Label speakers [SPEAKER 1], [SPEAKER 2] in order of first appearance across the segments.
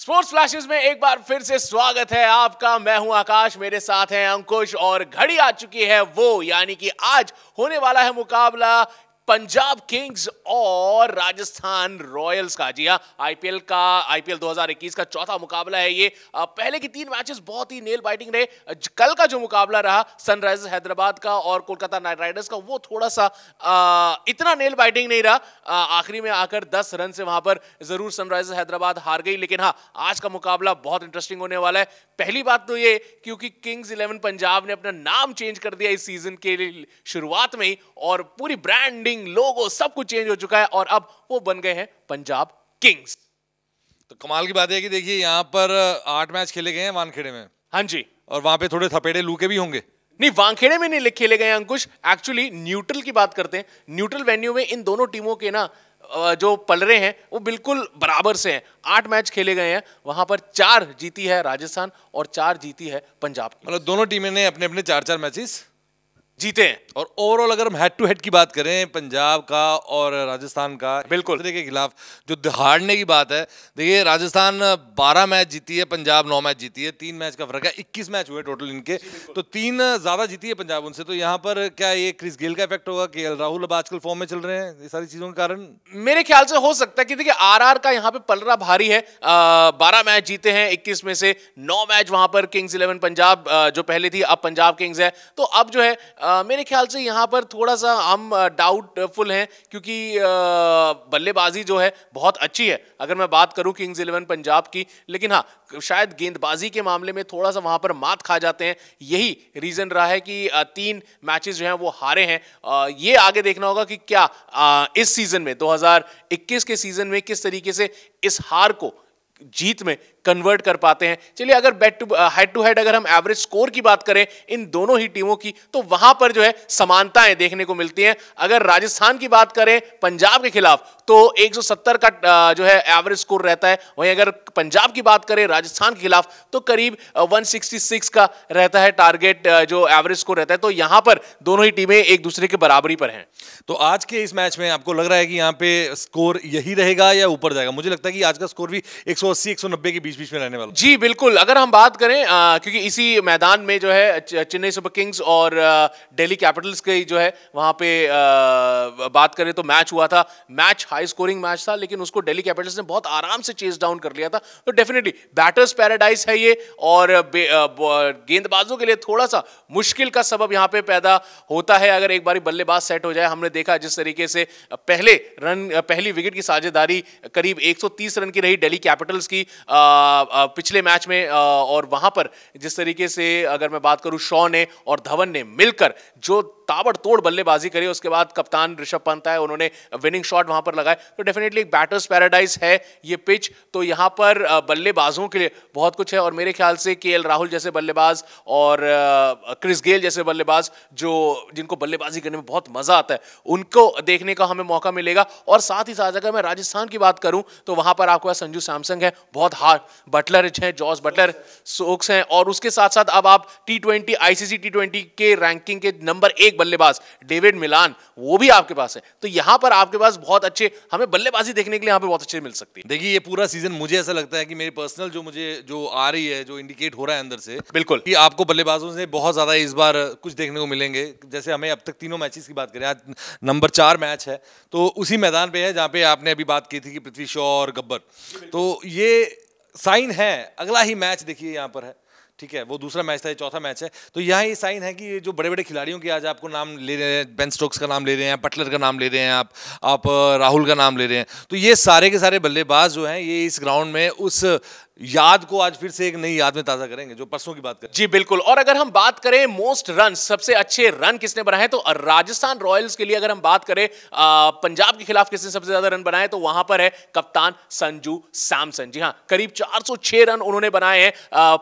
[SPEAKER 1] sports flashes में एक बार फिर से स्वागत है आपका मैं हूं आकाश मेरे साथ हैं अंकुश और घड़ी आ चुकी है वो यानी कि आज होने वाला है मुकाबला पंजाब किंग्स और राजस्थान रॉयल्स का जी हाँ आईपीएल का आईपीएल 2021 का चौथा मुकाबला है ये पहले की तीन मैचेस बहुत ही नेल बाइटिंग रहे कल का जो मुकाबला रहा सनराइजर्स हैदराबाद का और कोलकाता नाइट राइडर्स का वो थोड़ा सा आ, इतना नेल बाइटिंग नहीं रहा आखिरी में आकर दस रन से वहां पर जरूर सनराइजर्स हैदराबाद हार गई लेकिन हाँ आज का मुकाबला बहुत इंटरेस्टिंग होने वाला है पहली बात तो ये क्योंकि किंग्स इलेवन पंजाब ने अपना नाम चेंज कर दिया इस सीजन के शुरुआत में ही और पूरी ब्रांडिंग लोगो सब कुछ चेंज हो चुका
[SPEAKER 2] है और अब वो बन गए हैं पंजाब किंग्स तो कमाल की बात है कि देखिए यहाँ पर आठ मैच खेले गए हैं वानखेड़े में हाँ जी और वहां पे थोड़े थपेड़े लूके भी होंगे नहीं वांखेड़े में नहीं खेले गए अंकुश एक्चुअली न्यूट्रल की बात करते हैं न्यूट्रल वेन्यू में इन दोनों टीमों के
[SPEAKER 1] ना जो पलरे हैं वो बिल्कुल बराबर से हैं आठ मैच खेले गए हैं वहां पर
[SPEAKER 2] चार जीती है राजस्थान और चार जीती है पंजाब मतलब दोनों टीमें ने अपने अपने चार चार मैचेस जीते हैं और ओवरऑल अगर हम हेड टू हेड की बात करें पंजाब का और राजस्थान का बिल्कुल के खिलाफ जो हारने की बात है देखिए राजस्थान 12 मैच जीती है पंजाब 9 मैच जीती है तीन मैच का फर्क है 21 मैच हुए टोटल इनके तो तीन ज़्यादा जीती है पंजाब उनसे तो यहाँ पर क्या ये क्रिस गेल का इफेक्ट होगा के राहुल अब आजकल फॉर्म में चल रहे हैं ये सारी चीज़ों के कारण मेरे ख्याल से हो सकता है कि देखिए आर का यहाँ पे पलरा भारी है बारह मैच जीते
[SPEAKER 1] हैं इक्कीस में से नौ मैच वहां पर किंग्स इलेवन पंजाब जो पहले थी अब पंजाब किंग्स है तो अब जो है मेरे ख्याल से यहाँ पर थोड़ा सा हम डाउटफुल हैं क्योंकि बल्लेबाजी जो है बहुत अच्छी है अगर मैं बात करूँ किंग्स इलेवन पंजाब की लेकिन हाँ शायद गेंदबाजी के मामले में थोड़ा सा वहाँ पर मात खा जाते हैं यही रीज़न रहा है कि तीन मैचेस जो हैं वो हारे हैं ये आगे देखना होगा कि क्या इस सीज़न में 2021 के सीज़न में किस तरीके से इस हार को जीत में कन्वर्ट कर पाते हैं चलिए अगर bat to head to head अगर हम एवरेज स्कोर की बात करें इन दोनों ही टीमों की तो वहां पर जो है समानताएं देखने को मिलती हैं अगर राजस्थान की बात करें पंजाब के खिलाफ तो 170 का uh, जो है एवरेज स्कोर रहता है वहीं अगर पंजाब की बात करें राजस्थान के खिलाफ तो करीब 166 uh, का रहता है टारगेट uh, जो एवरेज स्कोर रहता है तो यहां पर दोनों ही टीमें एक दूसरे के बराबरी पर हैं
[SPEAKER 2] तो आज के इस मैच में आपको लग रहा है कि यहाँ पे स्कोर यही रहेगा या ऊपर जाएगा मुझे लगता है कि आज का स्कोर भी एक सौ के बीच बीच बीच में रहने वाला
[SPEAKER 1] जी बिल्कुल अगर हम बात करें आ, क्योंकि इसी मैदान में जो है चेन्नई सुपर किंग्स और दिल्ली कैपिटल्स के जो है वहाँ पे आ, बात करें तो मैच हुआ था मैच हाई स्कोरिंग मैच था लेकिन उसको दिल्ली कैपिटल्स ने बहुत आराम से चेस डाउन कर लिया था तो डेफिनेटली बैटर्स पैराडाइज है ये और गेंदबाजों के लिए थोड़ा सा मुश्किल का सबब यहाँ पे पैदा होता है अगर एक बार बल्लेबाज सेट हो जाए हमने देखा जिस तरीके से पहले रन पहली विकेट की साझेदारी करीब 130 रन की रही दिल्ली कैपिटल्स की आ, पिछले मैच में और वहां पर जिस तरीके से अगर मैं बात करूं शॉ ने और धवन ने मिलकर जो ताबड़तोड़ बल्लेबाजी करी उसके बाद कप्तान ऋषभ पंत है उन्होंने विनिंग शॉट वहां पर लगाए तो डेफिनेटली एक बैटर्स पैराडाइज है ये पिच तो यहाँ पर बल्लेबाजों के लिए बहुत कुछ है और मेरे ख्याल से के राहुल जैसे बल्लेबाज और क्रिस गेल जैसे बल्लेबाज जो जिनको बल्लेबाजी करने में बहुत मजा आता है उनको देखने का हमें मौका मिलेगा और साथ ही साथ अगर मैं राजस्थान की बात करूं तो वहां पर आपको संजू सैमसंग है बहुत हार्ड बटलर हैं जॉस बटलर सोक्स हैं और उसके साथ साथ अब आप T twenty ICC T twenty के रैंकिंग के नंबर एक बल्लेबाज डेविड मिलान वो भी आपके पास है तो यहाँ पर आपके पास बहुत अच्छे
[SPEAKER 2] हमें बल्लेबाजी देखने के लिए यहाँ पर बहुत अच्छे मिल सकती है देखिए ये पूरा सीजन मुझे ऐसा लगता है कि मेरी पर्सनल जो मुझे जो आ रही है जो इंडिकेट हो रहा है अंदर से बिल्कुल कि आपको बल्लेबाजों से बहुत ज्यादा इस बार कुछ देखने को मिलेंगे जैसे हमें अब तक तीनों मैचेस की बात करें आज नंबर चार मैच है तो उसी मैदान पे है जहाँ पे आपने अभी बात की थी कि पृथ्वी शॉ और गब्बर तो ये साइन है अगला ही मैच देखिए यहाँ पर है ठीक है वो दूसरा मैच था ये चौथा मैच है तो यहाँ ये साइन है कि ये जो बड़े बड़े खिलाड़ियों के आज आपको नाम ले रहे हैं बेन स्टोक्स का नाम ले रहे हैं बटलर का नाम ले रहे हैं आप आप राहुल का नाम ले रहे हैं तो ये सारे के सारे बल्लेबाज जो हैं ये इस ग्राउंड में उस याद को आज फिर से एक नई याद में ताजा करेंगे जो परसों की बात करें जी बिल्कुल और अगर हम बात करें मोस्ट रन सबसे
[SPEAKER 1] अच्छे रन किसने बनाए तो राजस्थान रॉयल्स के लिए अगर हम बात करें पंजाब के खिलाफ किसने सबसे ज्यादा रन बनाए तो वहां पर है कप्तान संजू सैमसन जी हाँ करीब 406 रन उन्होंने बनाए हैं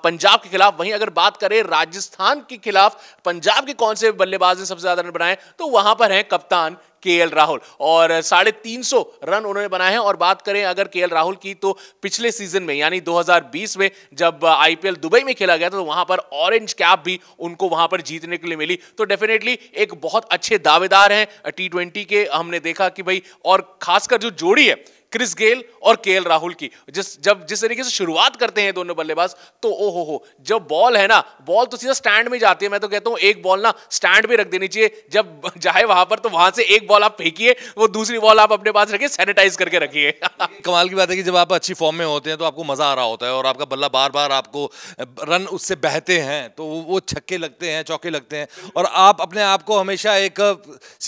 [SPEAKER 1] पंजाब के खिलाफ वहीं अगर बात करें राजस्थान के खिलाफ पंजाब के कौन से बल्लेबाज ने सबसे ज्यादा रन बनाए तो वहां पर है कप्तान के राहुल और साढ़े तीन सौ रन उन्होंने बनाए हैं और बात करें अगर के राहुल की तो पिछले सीजन में यानी 2020 में जब आईपीएल दुबई में खेला गया था तो वहां पर ऑरेंज कैप भी उनको वहां पर जीतने के लिए मिली तो डेफिनेटली एक बहुत अच्छे दावेदार हैं टी के हमने देखा कि भाई और खासकर जो जोड़ी है क्रिस गेल और के राहुल की जिस जब जिस तरीके से शुरुआत करते हैं दोनों बल्लेबाज तो ओ हो हो जब बॉल है ना बॉल तो सीधा स्टैंड में जाती है मैं तो कहता हूँ एक बॉल ना स्टैंड में रख देनी चाहिए जब जाए वहां पर तो वहां से एक बॉल आप फेंकिए वो दूसरी बॉल आप अपने पास
[SPEAKER 2] रखिए सैनिटाइज करके रखिए कमाल की बात है कि जब आप अच्छी फॉर्म में होते हैं तो आपको मजा आ रहा होता है और आपका बल्ला बार बार आपको रन उससे बहते हैं तो वो छक्के लगते हैं चौके लगते हैं और आप अपने आप को हमेशा एक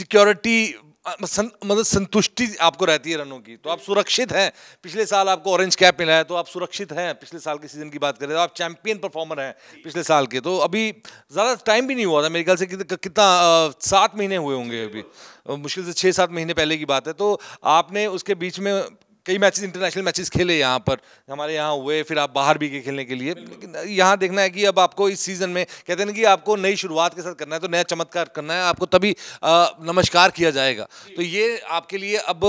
[SPEAKER 2] सिक्योरिटी सं, मतलब संतुष्टि आपको रहती है रनों की तो आप सुरक्षित हैं पिछले साल आपको ऑरेंज कैप मिला है तो आप सुरक्षित हैं पिछले साल के सीजन की बात करें तो आप चैंपियन परफॉर्मर हैं पिछले साल के तो अभी ज़्यादा टाइम भी नहीं हुआ था मेरे ख्याल से कितना सात महीने हुए होंगे अभी मुश्किल से छः सात महीने पहले की बात है तो आपने उसके बीच में कई मैचेस इंटरनेशनल मैचेस खेले यहाँ पर हमारे यहाँ हुए फिर आप बाहर भी गए खेलने के लिए लेकिन यहाँ देखना है कि अब आपको इस सीज़न में कहते हैं कि आपको नई शुरुआत के साथ करना है तो नया चमत्कार करना है आपको तभी नमस्कार किया जाएगा तो ये आपके लिए अब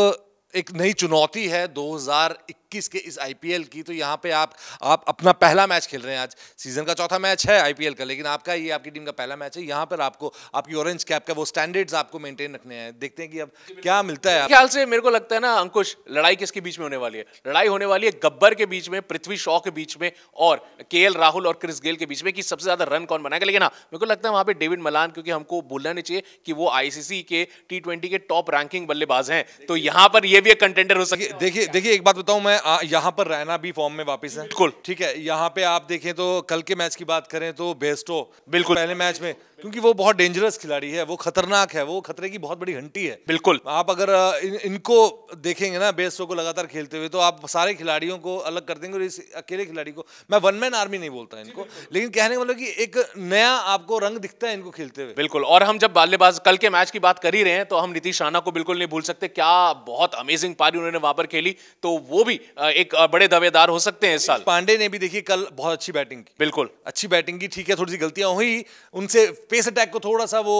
[SPEAKER 2] एक नई चुनौती है 2021 इक्कीस के इस आईपीएल की तो यहाँ पे आप आप अपना पहला मैच खेल रहे हैं आज सीजन का चौथा मैच है आईपीएल का लेकिन आपका ये आपकी टीम का पहला मैच है यहाँ पर आपको आपकी ऑरेंज कैप का वो स्टैंडर्ड्स आपको मेंटेन रखने हैं देखते हैं कि अब क्या मिलता है ख्याल से मेरे को लगता है ना अंकुश लड़ाई किसके बीच में होने वाली है लड़ाई होने वाली है गब्बर के बीच में पृथ्वी शॉ के बीच में
[SPEAKER 1] और के राहुल और क्रिस गेल के बीच में कि सबसे ज्यादा रन कौन बनाएगा लेकिन हाँ मेरे को लगता है वहां पे डेविड मलान क्योंकि हमको बोलना नहीं चाहिए कि वो आईसीसी के टी के टॉप रैंकिंग बल्लेबाज हैं तो यहाँ पर यह
[SPEAKER 2] भी एक कंटेंडर हो सके देखिए देखिए एक बात बताऊं मैं यहाँ पर रहना भी फॉर्म में वापस है बिल्कुल ठीक है यहाँ पे आप देखें तो कल के मैच की बात करें तो बेस्टो बिल्कुल पहले मैच में क्योंकि वो बहुत डेंजरस खिलाड़ी है वो खतरनाक है वो खतरे की बहुत बड़ी घंटी है बिल्कुल आप अगर इन, इनको देखेंगे ना बेस्टो को लगातार खेलते हुए तो आप सारे खिलाड़ियों को अलग कर देंगे और इस अकेले खिलाड़ी को मैं वन मैन आर्मी नहीं बोलता इनको लेकिन कहने का मतलब कि एक नया आपको रंग दिखता है इनको खेलते हुए बिल्कुल
[SPEAKER 1] और हम जब बल्लेबाज कल के मैच की बात कर ही रहे हैं तो हम नीतीश राणा को बिल्कुल नहीं भूल सकते क्या बहुत
[SPEAKER 2] अमेजिंग पारी उन्होंने वहां पर खेली तो वो भी एक बड़े दावेदार हो सकते हैं इस साल पांडे ने भी देखिए कल बहुत अच्छी बैटिंग की बिल्कुल अच्छी बैटिंग की ठीक है थोड़ी सी गलतियां हुई उनसे पेस अटैक को थोड़ा सा वो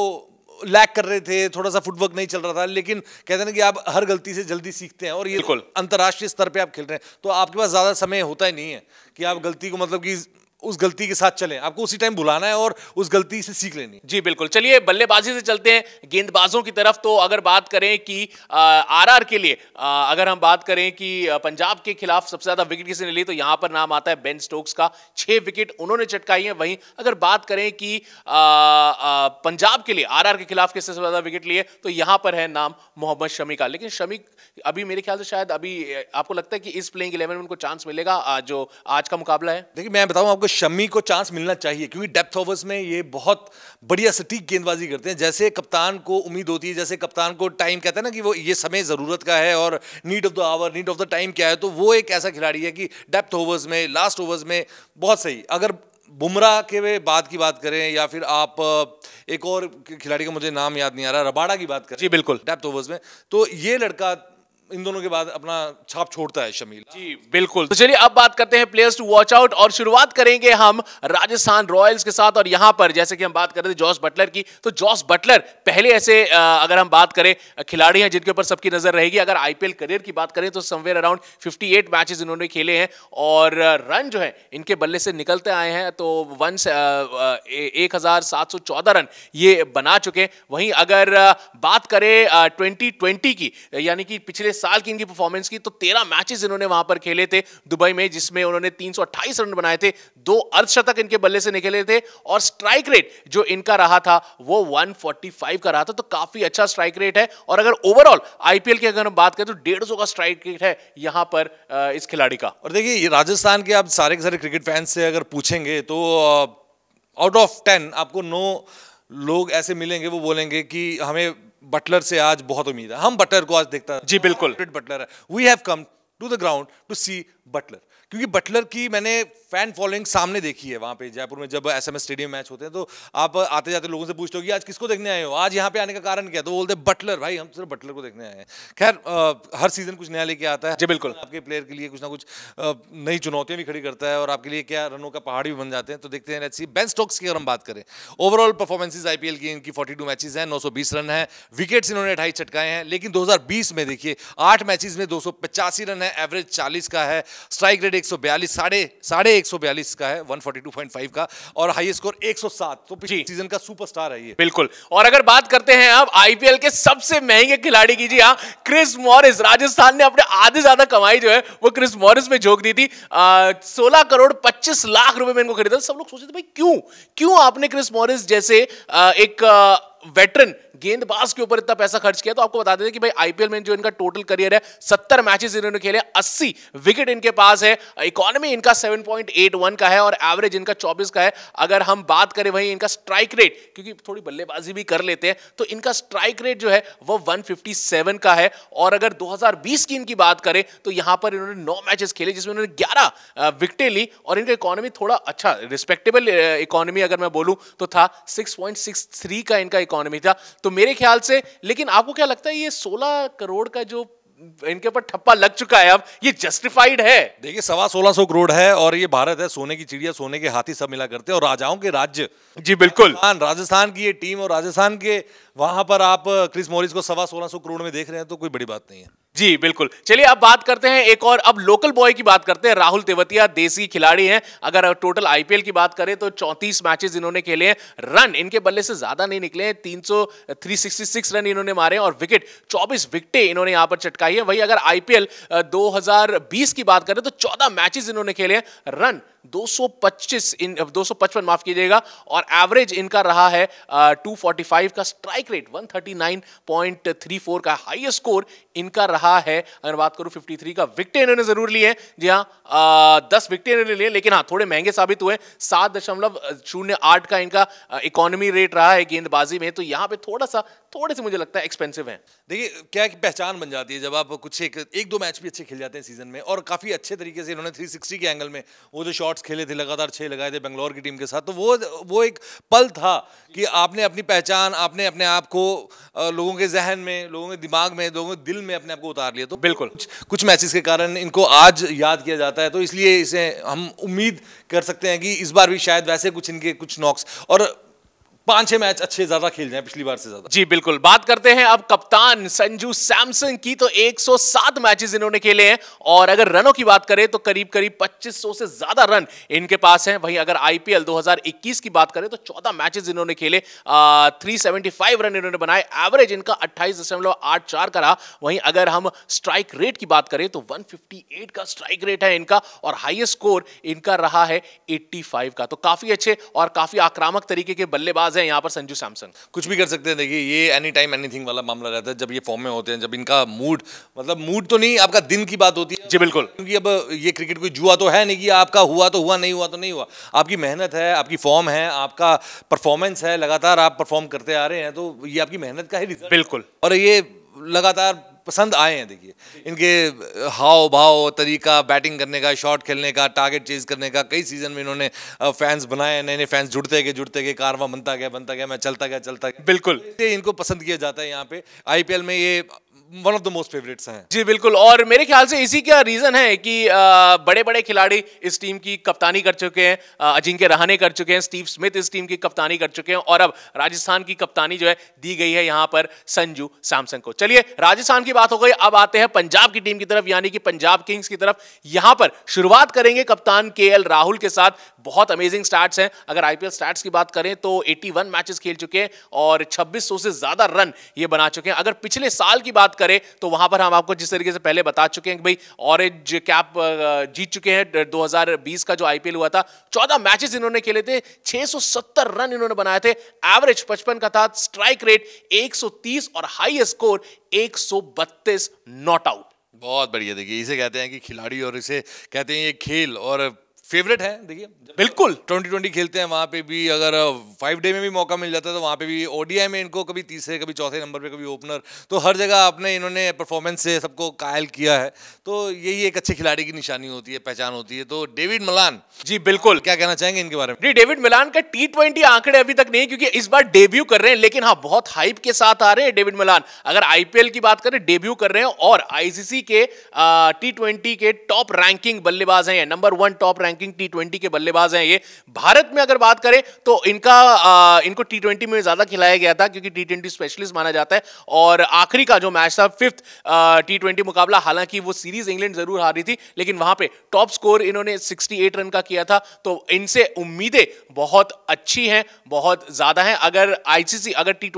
[SPEAKER 2] लैक कर रहे थे थोड़ा सा फुटवर्क नहीं चल रहा था लेकिन कहते हैं कि आप हर गलती से जल्दी सीखते हैं और ये अंतर्राष्ट्रीय स्तर पे आप खेल रहे हैं तो आपके पास ज़्यादा समय होता ही नहीं है कि आप गलती को मतलब कि उस गलती के साथ चलें आपको उसी टाइम बुलाना है और उस गलती से सीख लेनी
[SPEAKER 1] जी बिल्कुल चलिए बल्लेबाजी से चलते हैं गेंदबाजों की तरफ तो अगर बात करें कि आरआर के लिए आ, अगर हम बात करें कि पंजाब के खिलाफ सबसे ज्यादा विकेट ने ली तो यहां पर नाम आता है बेन स्टोक्स का छह विकेट उन्होंने चटकाई है वहीं अगर बात करें कि आ, आ, पंजाब के लिए आर के खिलाफ किसने सबसे ज्यादा विकेट लिए तो यहां पर है नाम मोहम्मद शमी का लेकिन शमी अभी मेरे ख्याल से शायद अभी आपको लगता है कि इस प्लेइंग इलेवन में उनको चांस मिलेगा जो आज का मुकाबला है
[SPEAKER 2] देखिए मैं बताऊं आपको को शमी को चांस मिलना चाहिए क्योंकि डेप्थ ओवर्स में ये बहुत बढ़िया सटीक गेंदबाजी करते हैं जैसे कप्तान को उम्मीद होती है जैसे कप्तान को टाइम कहता है ना कि वो ये समय ज़रूरत का है और need of the hour need of the time क्या है तो वो एक ऐसा खिलाड़ी है कि डेप्थ ओवर्स में लास्ट ओवर्स में बहुत सही अगर बुमराह के बाद की बात करें या फिर आप एक और खिलाड़ी का मुझे नाम याद नहीं आ रहा रबाड़ा की बात करें जी बिल्कुल डेप्थ ओवर्स में तो ये लड़का इन दोनों के बाद अपना छाप छोड़ता है शमील जी बिल्कुल तो चलिए अब बात करते हैं प्लेयर्स टू वॉच आउट और
[SPEAKER 1] शुरुआत करेंगे हम राजस्थान रॉयल्स के साथ और यहां पर जैसे कि हम बात कर रहे थे जॉस बटलर की तो जॉस बटलर पहले ऐसे अगर हम बात करें खिलाड़ी हैं जिनके ऊपर सबकी नजर रहेगी अगर आईपीएल करियर की बात करें तो somewhere around fifty eight matches इन्होंने खेले हैं और रन जो है इनके बल्ले से निकलते आए हैं तो वन एक रन ये बना चुके हैं वहीं अगर बात करें ट्वेंटी की यानी कि पिछले साल की इनकी परफॉर्मेंस की तो तेरह मैचेस इन्होंने वहां पर खेले थे दुबई में जिसमें उन्होंने तीन रन बनाए थे दो अर्धशतक इनके बल्ले से निकले थे और स्ट्राइक रेट जो इनका रहा था वो 145 का रहा था तो काफी अच्छा स्ट्राइक रेट है और अगर ओवरऑल आईपीएल की अगर हम बात करें तो डेढ़
[SPEAKER 2] का स्ट्राइक रेट है यहां पर इस खिलाड़ी का और देखिए राजस्थान के आप सारे के सारे क्रिकेट फैंस से अगर पूछेंगे तो आउट ऑफ टेन आपको नो लोग ऐसे मिलेंगे वो बोलेंगे कि हमें बटलर से आज बहुत उम्मीद है हम बटलर को आज देखता जी बिल्कुल बटलर है we have come to the ground to see Buttler क्योंकि बटलर की मैंने फैन फॉलोइंग सामने देखी है वहाँ पे जयपुर में जब S M S stadium match होते हैं तो आप आते जाते लोगों से पूछते हो कि आज किसको देखने आए हो आज यहाँ पे आने का कारण क्या है तो बोलते हैं बटलर भाई हम सिर्फ बटलर को देखने आए हैं खैर हर सीजन कुछ नया लेके आता है जी बिल्कुल आपके प्लेयर के लिए कुछ ना कुछ नई चुनौतियाँ भी खड़ी करता है और आपके लिए क्या रनों का पहाड़ भी बन जाते हैं तो देखते हैं लेट्स बेन स्टॉक्स की अगर हम बात करें ओवरऑल परफॉर्मेंसेज आईपीएल की इनकी फोर्टी टू मैचेस हैं बीस रन है विकेट्स इन्होंने अठाई चटकाए हैं लेकिन दो हजार बीस में देखिए आठ मैचेज में दो सौ पचासी रन है एवरेज चालीस का है स्ट्राइक रेट एक सौ बयालीस साढ़े साढ़े पहले 142 का है 142.5 का और हाई स्कोर 107 तो पिछले सीजन का सुपरस्टार है ये बिल्कुल और अगर बात करते हैं अब आईपीएल के सबसे महंगे खिलाड़ी की जी हाँ क्रिस मॉरिस राजस्थान
[SPEAKER 1] ने अपने आधे ज्यादा कमाई जो है वो क्रिस मॉरिस में झोंक दी थी सोलह करोड़ पच्चीस लाख रुपए में इनको खरीदा सब लोग सोचे थे भाई क्यों क्यों आपने क्रिस मॉरिस जैसे आ, एक वेटरन गेंदबाज के ऊपर इतना पैसा खर्च किया तो आपको बता देते कि भाई आईपीएल में जो इनका टोटल करियर है सत्तर मैचेस इन्होंने खेले अस्सी विकेट इनके पास है इकोनॉमी इनका 7.81 का है और एवरेज इनका चौबीस का है अगर हम बात करें वहीं इनका स्ट्राइक रेट क्योंकि थोड़ी बल्लेबाजी भी कर लेते हैं तो इनका स्ट्राइक रेट जो है वो वन का है और अगर दो की इनकी बात करें तो यहां पर इन्होंने नौ मैचेस खेले जिसमें उन्होंने ग्यारह विकटें ली और इनका इकोनॉमी थोड़ा अच्छा रिस्पेक्टेबल इकोनॉमी अगर मैं बोलूं तो था सिक्स का इनका इकोनॉमी था तो तो मेरे ख्याल से लेकिन आपको क्या लगता है ये सोलह करोड़ का जो इनके
[SPEAKER 2] ऊपर ठप्पा लग चुका है अब ये जस्टिफाइड है देखिए सवा सोलह सौ करोड़ है और ये भारत है सोने की चिड़िया सोने के हाथी सब मिला करते हैं और राजाओं के राज्य जी बिल्कुल राजस्थान की ये टीम और राजस्थान के वहां पर आप क्रिस मोरिस को सवा सोलह सौ करोड़ में देख रहे हैं तो कोई बड़ी बात नहीं है जी
[SPEAKER 1] बिल्कुल चलिए अब बात करते हैं एक और अब लोकल बॉय की बात करते हैं राहुल तेवतिया देसी खिलाड़ी हैं अगर टोटल आईपीएल की बात करें तो 34 मैचेस इन्होंने खेले हैं रन इनके बल्ले से ज्यादा नहीं निकले हैं तीन सौ रन इन्होंने मारे और विकेट 24 विकटे इन्होंने यहां पर चटकाई है वही अगर आईपीएल दो की बात करें तो चौदह मैचेज इन्होंने खेले हैं रन 225 इन 255 माफ कीजिएगा और एवरेज इनका रहा है uh, 245 का स्ट्राइक रेट 139.34 का हाईएस्ट स्कोर इनका रहा है अगर बात करूं 53 का विकटे इन्होंने जरूर लिए जी हाँ दस विकटे इन्होंने लिए लेकिन हाँ थोड़े महंगे साबित हुए सात दशमलव शून्य आठ का इनका इकोनॉमी रेट रहा है गेंदबाजी में तो
[SPEAKER 2] यहाँ पे थोड़ा सा थोड़े से मुझे लगता है एक्सपेंसिव है देखिए क्या पहचान बन जाती है जब आप कुछ एक, एक दो मैच भी अच्छे खेल जाते हैं सीजन में और काफी अच्छे तरीके से इन्होंने थ्री के एंगल में वो जो शॉर्ट शॉट्स खेले थे लगातार छः लगाए थे बंगलौर की टीम के साथ तो वो वो एक पल था कि आपने अपनी पहचान आपने अपने आप को लोगों के जहन में लोगों के दिमाग में लोगों के दिल में अपने आप को उतार लिया तो बिल्कुल कुछ मैचेस के कारण इनको आज याद किया जाता है तो इसलिए इसे हम उम्मीद कर सकते हैं कि इस बार भी शायद वैसे कुछ इनके कुछ नॉक्स और पांच छह मैच अच्छे ज्यादा खेल जाए पिछली बार से ज्यादा जी बिल्कुल बात करते हैं अब कप्तान संजू सैमसन की तो 107
[SPEAKER 1] मैचेस इन्होंने खेले हैं और अगर रनों की बात करें तो करीब करीब 2500 से ज्यादा रन इनके पास हैं वहीं अगर आईपीएल 2021 की बात करें तो 14 मैचेस इन्होंने खेले थ्री 375 रन इन्होंने बनाए एवरेज इनका अट्ठाईस का रहा वहीं अगर हम स्ट्राइक रेट की बात करें तो एट का स्ट्राइक रेट है इनका और हाइएस्ट स्कोर इनका रहा है फाइव का तो काफी अच्छे और काफी आक्रामक तरीके के बल्लेबाज है यहाँ पर संजू सैमसन
[SPEAKER 2] कुछ भी कर सकते हैं देखिए ये एनी टाइम एनीथिंग वाला मामला रहता है जब ये फॉर्म में होते हैं जब इनका मूड मतलब मूड तो नहीं आपका दिन की बात होती है जी बिल्कुल क्योंकि अब ये क्रिकेट कोई जुआ तो है नहीं कि आपका हुआ तो हुआ नहीं हुआ तो नहीं हुआ आपकी मेहनत है आपकी फॉर्म है आपका परफॉर्मेंस है लगातार आप परफॉर्म करते आ रहे हैं तो ये आपकी मेहनत का ही रिजल्ट बिल्कुल और ये लगातार पसंद आए हैं देखिए इनके हाव भाव तरीका बैटिंग करने का शॉट खेलने का टारगेट चेज करने का कई सीज़न में इन्होंने फैंस बनाए नए नए फैंस जुड़ते गए जुड़ते गए कारवा बनता गया बनता गया मैं चलता गया चलता गया बिल्कुल इनको पसंद किया जाता है यहाँ पे आईपीएल में ये one of the most favourites हैं जी बिल्कुल
[SPEAKER 1] और मेरे ख्याल से इसी का रीज़न है कि बड़े बड़े खिलाड़ी इस टीम की कप्तानी कर चुके हैं अजिंक्य रहाने कर चुके हैं स्टीव स्मिथ इस टीम की कप्तानी कर चुके हैं और अब राजस्थान की कप्तानी जो है दी गई है यहां पर संजू सैमसंग को चलिए राजस्थान की बात हो गई अब आते हैं पंजाब की टीम की तरफ यानी कि पंजाब किंग्स की तरफ यहां पर शुरुआत करेंगे कप्तान के राहुल के साथ बहुत अमेजिंग स्टार्ट हैं अगर आईपीएल स्टार्ट की बात करें तो 81 मैचेस खेल चुके हैं और 2600 से ज्यादा रन ये बना चुके हैं अगर पिछले साल की बात करें तो वहां पर हम आपको जिस तरीके से पहले बता चुके हैं कि भाई ऑरेंज कैप जीत चुके हैं 2020 का जो आईपीएल हुआ था चौदह मैचेस इन्होंने खेले थे 670 रन इन्होंने बनाए थे एवरेज पचपन का था
[SPEAKER 2] स्ट्राइक रेट 130 और हाई स्कोर एक नॉट आउट बहुत बढ़िया देखिए इसे कहते हैं कि खिलाड़ी और इसे कहते हैं ये खेल और फेवरेट है देखिए बिल्कुल ट्वेंटी ट्वेंटी खेलते हैं वहाँ पे भी अगर फाइव डे में भी मौका मिल जाता है तो वहाँ पे भी ओडीआई में इनको कभी तीसरे कभी चौथे नंबर पे कभी ओपनर तो हर जगह आपने इन्होंने परफॉर्मेंस से सबको कायल किया है तो यही एक अच्छे खिलाड़ी की निशानी होती है पहचान होती है तो डेविड मिलान जी बिल्कुल क्या कहना चाहेंगे इनके बारे में जी डेविड मिलान का टी ट्वेंटी आंकड़े अभी तक नहीं क्योंकि इस बार डेब्यू कर रहे हैं लेकिन हाँ
[SPEAKER 1] बहुत हाइप के साथ आ रहे हैं डेविड मिलान अगर आईपीएल की बात करें डेब्यू कर रहे हैं और आईसीसी के टी के टॉप रैंकिंग बल्लेबाज हैं number one top rank ranking T twenty के बल्लेबाज हैं ये भारत में अगर बात करें तो इनका आ, इनको टी ट्वेंटी में ज्यादा खिलाया गया था क्योंकि टी ट्वेंटी स्पेशलिस्ट माना जाता है और आखिरी का जो मैच था फिफ्थ टी ट्वेंटी मुकाबला हालांकि वो सीरीज इंग्लैंड जरूर हारी थी लेकिन वहां पर टॉप स्कोर इन्होंने 68 रन का किया था तो इनसे उम्मीदें बहुत अच्छी हैं बहुत ज्यादा हैं अगर आईसीसी अगर टी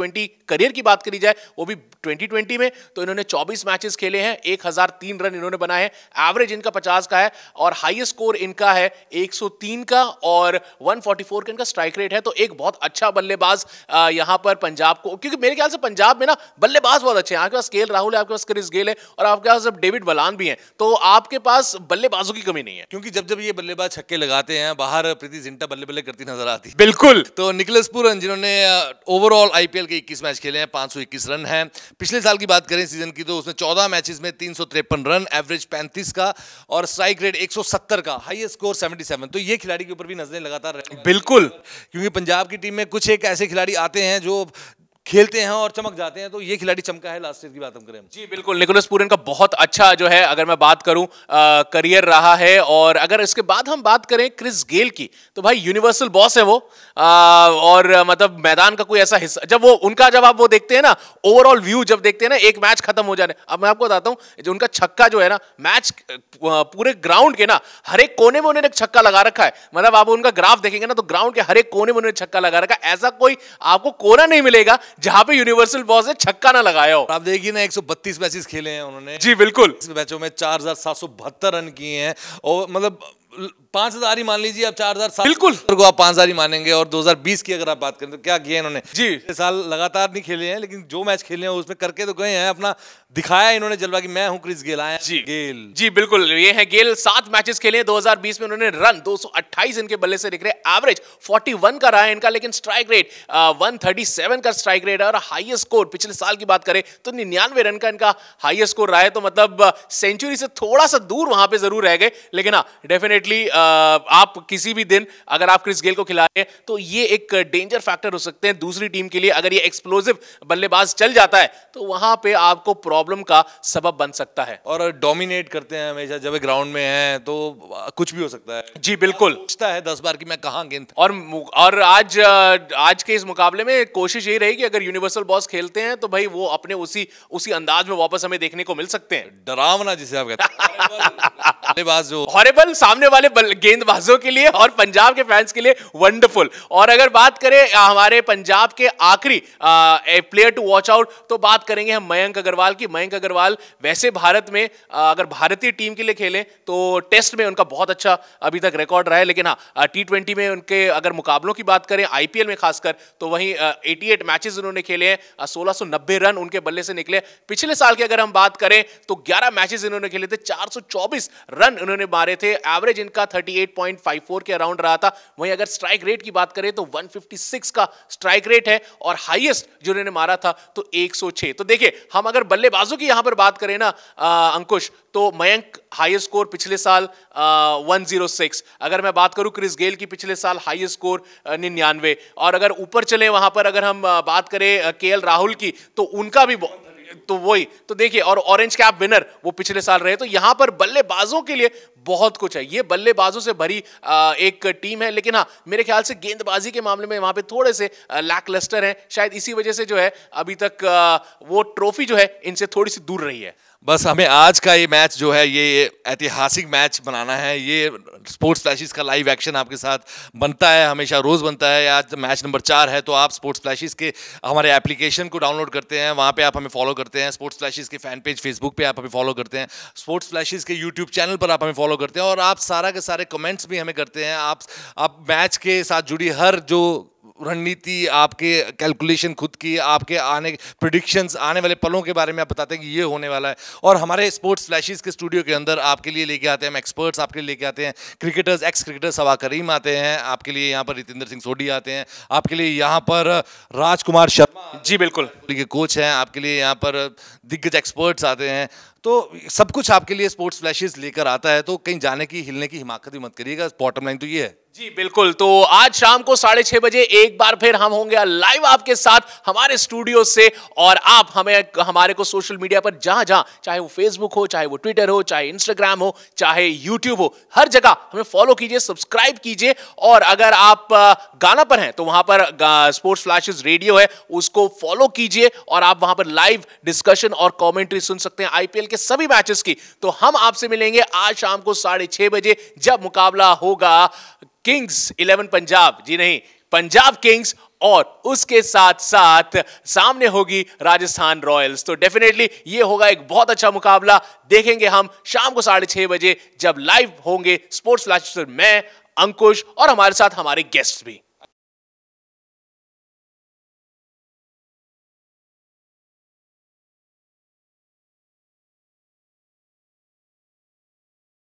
[SPEAKER 1] करियर की बात करी जाए वो भी 2020 में तो इन्होंने 24 मैचेस खेले हैं 1003 रन इन्होंने बनाए हैं एवरेज इनका 50 का है और हाईएस्ट स्कोर इनका है 103 का और 144 का इनका स्ट्राइक रेट है तो एक बहुत अच्छा बल्लेबाज यहां पर पंजाब को क्योंकि मेरे ख्याल से पंजाब में ना बल्लेबाज बहुत अच्छे हैं आपके पास केल राहुल है आपके पास क्रिस गेल है और आपके पास जब डेविड
[SPEAKER 2] बलान भी है तो आपके पास बल्लेबाजों की कमी नहीं है क्योंकि जब जब ये बल्लेबाज छक्के लगाते हैं बाहर प्रीति जिंटा बल्ले बल्ले करती नजर आती बिल्कुल तो निकलस पूरन जिन्होंने ओवरऑल आईपीएल के इक्कीस मैच खेले हैं इक्कीस रन हैं पिछले साल की बात करें सीजन की तो उसने चौदह मैचेस में तीन रन एवरेज पैंतीस का और स्ट्राइक रेट 170 का हाईएस्ट स्कोर 77 तो ये खिलाड़ी के ऊपर भी नजरें लगातार बिल्कुल क्योंकि पंजाब की टीम में कुछ एक ऐसे खिलाड़ी आते हैं जो खेलते हैं और चमक जाते हैं तो ये खिलाड़ी चमका है लास्ट ईयर की बात हम करें जी बिल्कुल निकोलस पूरन का बहुत अच्छा
[SPEAKER 1] जो है अगर मैं बात करूं आ, करियर रहा है और अगर इसके बाद हम बात करें क्रिस गेल की तो भाई यूनिवर्सल बॉस है वो आ, और मतलब मैदान का कोई ऐसा हिस्सा जब वो उनका जब आप वो देखते हैं ना ओवरऑल व्यू जब देखते हैं ना एक मैच खत्म हो जाने अब मैं आपको बताता हूँ जो उनका छक्का जो है ना मैच पूरे ग्राउंड के ना हर एक कोने में उन्होंने छक्का लगा रखा है मतलब आप उनका ग्राफ देखेंगे ना तो ग्राउंड के हर एक कोने में उन्होंने छक्का लगा रखा है ऐसा कोई आपको कोना नहीं मिलेगा
[SPEAKER 2] जहां पे यूनिवर्सल बॉस ने छक्का ना लगाया हो आप देखिए ना 132 मैचेस खेले हैं उन्होंने जी बिल्कुल मैचों में चार हजार रन किए हैं और मतलब पांच हजार ही मान लीजिए आप चार हजार बिल्कुल को आप पांच हजार ही मानेंगे और 2020 की अगर आप बात करें तो क्या किया इन्होंने जी साल लगातार नहीं खेले हैं लेकिन जो मैच खेले हैं उसमें करके तो गए हैं अपना दिखाया इन्होंने जलवा की मैं हूं क्रिस गेल आया जी गेल जी बिल्कुल ये है गेल सात मैचेस खेले हैं 2020 में उन्होंने रन 228 इनके
[SPEAKER 1] बल्ले से दिख रहे एवरेज 41 का रहा है इनका लेकिन स्ट्राइक रेट वन का स्ट्राइक रेट है और हाईएस्ट स्कोर पिछले साल की बात करें तो निन्यानवे रन का इनका हाइएस्ट स्कोर रहा है तो मतलब सेंचुरी से थोड़ा सा दूर वहां पर जरूर रह गए लेकिन हाँ डेफिनेट डेफिनेटली uh, आप किसी भी दिन अगर आप क्रिस गेल को खिला रहे तो ये एक डेंजर फैक्टर हो सकते हैं दूसरी टीम के लिए अगर ये एक्सप्लोजिव
[SPEAKER 2] बल्लेबाज चल जाता है तो वहां पे आपको प्रॉब्लम का सबब बन सकता है और डोमिनेट करते हैं हमेशा जब ग्राउंड में है तो कुछ भी हो सकता है जी बिल्कुल पूछता है दस बार की मैं कहा गेंद और और आज आज के इस मुकाबले में कोशिश यही रहेगी अगर
[SPEAKER 1] यूनिवर्सल बॉस खेलते हैं तो भाई वो अपने उसी उसी अंदाज में वापस हमें देखने को मिल सकते हैं डरावना जिसे आप कहते हैं जो हॉरेबल सामने वाले गेंदबाजों के लिए और पंजाब के फैंस के लिए वंडरफुल और अगर बात करें हमारे पंजाब के आखिरी प्लेयर टू वॉच आउट तो बात करेंगे हम मयंक अग्रवाल की मयंक अग्रवाल वैसे भारत में अगर भारतीय टीम के लिए खेलें तो टेस्ट में उनका बहुत अच्छा अभी तक रिकॉर्ड रहा है लेकिन हाँ टी में उनके अगर मुकाबलों की बात करें आईपीएल में खासकर तो वहीं एटी एट उन्होंने खेले हैं सोलह रन उनके बल्ले से निकले पिछले साल की अगर हम बात करें तो ग्यारह मैचेज इन्होंने खेले थे चार रन उन्होंने मारे थे एवरेज एवरेज इनका 38.54 के अराउंड रहा था वहीं अगर स्ट्राइक रेट की बात करें तो 156 का स्ट्राइक रेट है और हाईएस्ट जो इन्होंने मारा था तो 106 तो देखिए हम अगर बल्लेबाजों की यहां पर बात करें ना अंकुश तो मयंक हाईएस्ट स्कोर पिछले साल वन जीरो सिक्स अगर मैं बात करूं क्रिस गेल की पिछले साल हाईएस्ट स्कोर निन्यानवे और अगर ऊपर चले वहां पर अगर हम बात करें के राहुल की तो उनका भी तो वही तो देखिए और ऑरेंज कैप विनर वो पिछले साल रहे तो यहां पर बल्लेबाजों के लिए बहुत कुछ है ये बल्लेबाजों से भरी एक टीम है लेकिन हाँ मेरे ख्याल से गेंदबाजी के मामले में वहाँ पे थोड़े से लैक लस्टर हैं शायद इसी वजह से जो है अभी तक वो ट्रॉफी जो है इनसे थोड़ी सी दूर रही है
[SPEAKER 2] बस हमें आज का ये मैच जो है ये ऐतिहासिक मैच बनाना है ये स्पोर्ट्स फ्लैशिस का लाइव एक्शन आपके साथ बनता है हमेशा रोज़ बनता है आज मैच नंबर चार है तो आप स्पोर्ट्स फ्लैशिस के हमारे एप्लीकेशन को डाउनलोड करते हैं वहाँ पे आप हमें फॉलो करते हैं स्पोर्ट्स फ्लैशिस के फैन पेज फेसबुक पे आप हमें फॉलो करते हैं स्पोर्ट्स फ्लैशिस के यूट्यूब चैनल पर आप हमें फॉलो करते हैं और आप सारा के सारे कमेंट्स भी हमें करते हैं आप आप मैच के साथ जुड़ी हर जो रणनीति आपके कैलकुलेशन खुद की आपके आने प्रडिक्शंस आने वाले पलों के बारे में आप बताते हैं कि ये होने वाला है और हमारे स्पोर्ट्स फ्लैशिज के स्टूडियो के अंदर आपके लिए लेके आते हैं हम एक्सपर्ट्स आपके लिए लेके आते हैं क्रिकेटर्स एक्स क्रिकेटर सवा करीम आते हैं आपके लिए यहाँ पर रितेंद्र सिंह सोडी आते हैं आपके लिए यहाँ पर राजकुमार शर्मा जी बिल्कुल के कोच हैं आपके लिए यहाँ पर दिग्गज एक्सपर्ट्स आते हैं तो सब कुछ आपके लिए स्पोर्ट्स फ्लैशेस लेकर आता है तो कहीं जाने की हिलने की हिमाकत भी मत करिएगा बॉटम लाइन तो ये है जी बिल्कुल तो आज शाम को साढ़े छह बजे एक बार फिर हम होंगे लाइव आपके साथ हमारे
[SPEAKER 1] स्टूडियो से और आप हमें हमारे को सोशल मीडिया पर जहां जहां चाहे वो फेसबुक हो चाहे वो ट्विटर हो चाहे इंस्टाग्राम हो चाहे यूट्यूब हो हर जगह हमें फॉलो कीजिए सब्सक्राइब कीजिए और अगर आप गाना पर हैं तो वहां पर स्पोर्ट्स फ्लैशेज रेडियो है उसको फॉलो कीजिए और आप वहां पर लाइव डिस्कशन और कॉमेंट्री सुन सकते हैं आईपीएल के सभी मैचेस की तो हम आपसे मिलेंगे आज शाम को साढ़े छह बजे जब मुकाबला होगा किंग्स इलेवन पंजाब जी नहीं पंजाब किंग्स और उसके साथ साथ सामने होगी राजस्थान रॉयल्स तो डेफिनेटली ये होगा एक बहुत अच्छा मुकाबला देखेंगे हम शाम को साढ़े छह बजे जब लाइव होंगे स्पोर्ट्स लाइफ मैं अंकुश और हमारे साथ हमारे गेस्ट
[SPEAKER 2] भी